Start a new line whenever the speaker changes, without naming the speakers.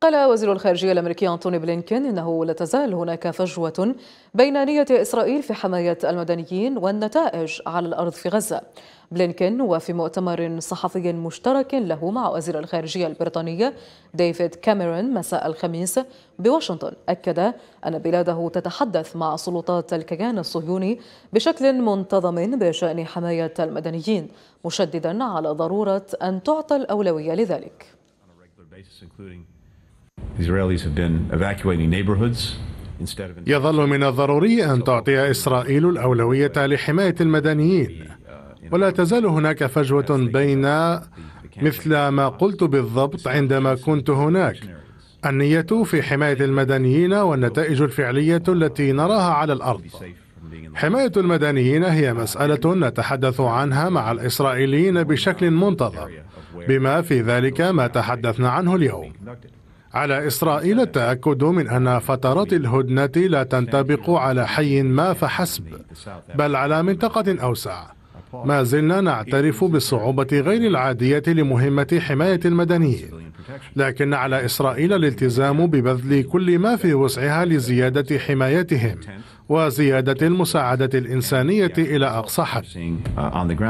قال وزير الخارجية الأمريكي أنتوني بلينكين إنه لا تزال هناك فجوة بين نية إسرائيل في حماية المدنيين والنتائج على الأرض في غزة بلينكين وفي مؤتمر صحفي مشترك له مع وزير الخارجية البريطانية ديفيد كاميرون مساء الخميس بواشنطن أكد أن بلاده تتحدث مع سلطات الكيان الصهيوني بشكل منتظم بشأن حماية المدنيين مشددا على ضرورة أن تعطى الأولوية لذلك
يظل من الضروري أن تعطي إسرائيل الأولوية لحماية المدنيين ولا تزال هناك فجوة بين مثل ما قلت بالضبط عندما كنت هناك النية في حماية المدنيين والنتائج الفعلية التي نراها على الأرض حماية المدنيين هي مسألة نتحدث عنها مع الإسرائيليين بشكل منتظم بما في ذلك ما تحدثنا عنه اليوم على إسرائيل التأكد من أن فترات الهدنة لا تنطبق على حي ما فحسب بل على منطقة أوسع ما زلنا نعترف بالصعوبة غير العادية لمهمة حماية المدنيين لكن على إسرائيل الالتزام ببذل كل ما في وسعها لزيادة حمايتهم وزيادة المساعدة الإنسانية إلى أقصى حد